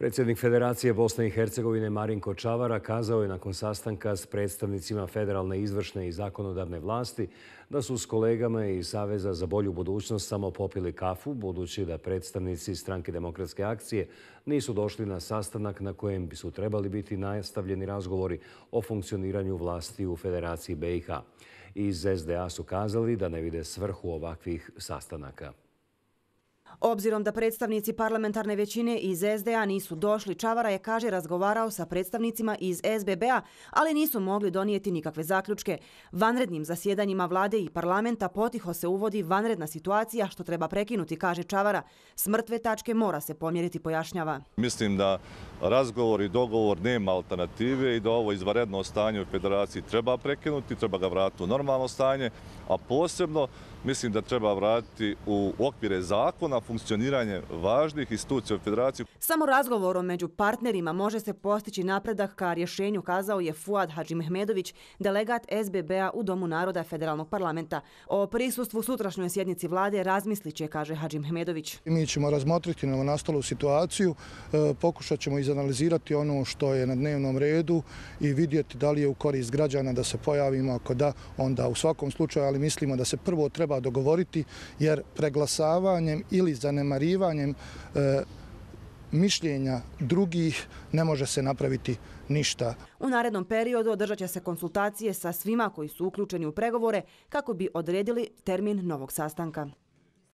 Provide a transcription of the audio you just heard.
Predsjednik Federacije Bosne i Hercegovine Marinko Čavara kazao je nakon sastanka s predstavnicima federalne izvršne i zakonodavne vlasti da su s kolegama iz Saveza za bolju budućnost samo popili kafu, budući da predstavnici stranke demokratske akcije nisu došli na sastanak na kojem bi su trebali biti najstavljeni razgovori o funkcioniranju vlasti u Federaciji BiH. Iz SDA su kazali da ne vide svrhu ovakvih sastanaka. Obzirom da predstavnici parlamentarne većine iz SDA nisu došli, Čavara je, kaže, razgovarao sa predstavnicima iz SBB-a, ali nisu mogli donijeti nikakve zaključke. Vanrednim zasjedanjima vlade i parlamenta potiho se uvodi vanredna situacija što treba prekinuti, kaže Čavara. Smrtve tačke mora se pomjeriti, pojašnjava. Mislim da razgovor i dogovor nema alternative i da ovo izvaredno stanje u federaciji treba prekinuti, treba ga vratiti u normalno stanje, a posebno mislim da treba vratiti u okvire zakona funkcioniranje važnih institucija u federaciju. Samo razgovorom među partnerima može se postići napredak ka rješenju, kazao je Fuad Hadžimehmedović, delegat SBB-a u Domu naroda federalnog parlamenta. O prisustvu sutrašnjoj sjednici vlade razmisliće, kaže Hadžimehmedović. Mi ćemo razmotriti na nastalu situaciju, e, pokušat ćemo izanalizirati ono što je na dnevnom redu i vidjeti da li je u korist građana da se pojavimo, ako da, onda u svakom slučaju, ali mislimo da se prvo treba dogovoriti, jer preglasavanjem ili ili zanemarivanjem e, mišljenja drugih ne može se napraviti ništa. U narednom periodu održat će se konsultacije sa svima koji su uključeni u pregovore kako bi odredili termin novog sastanka.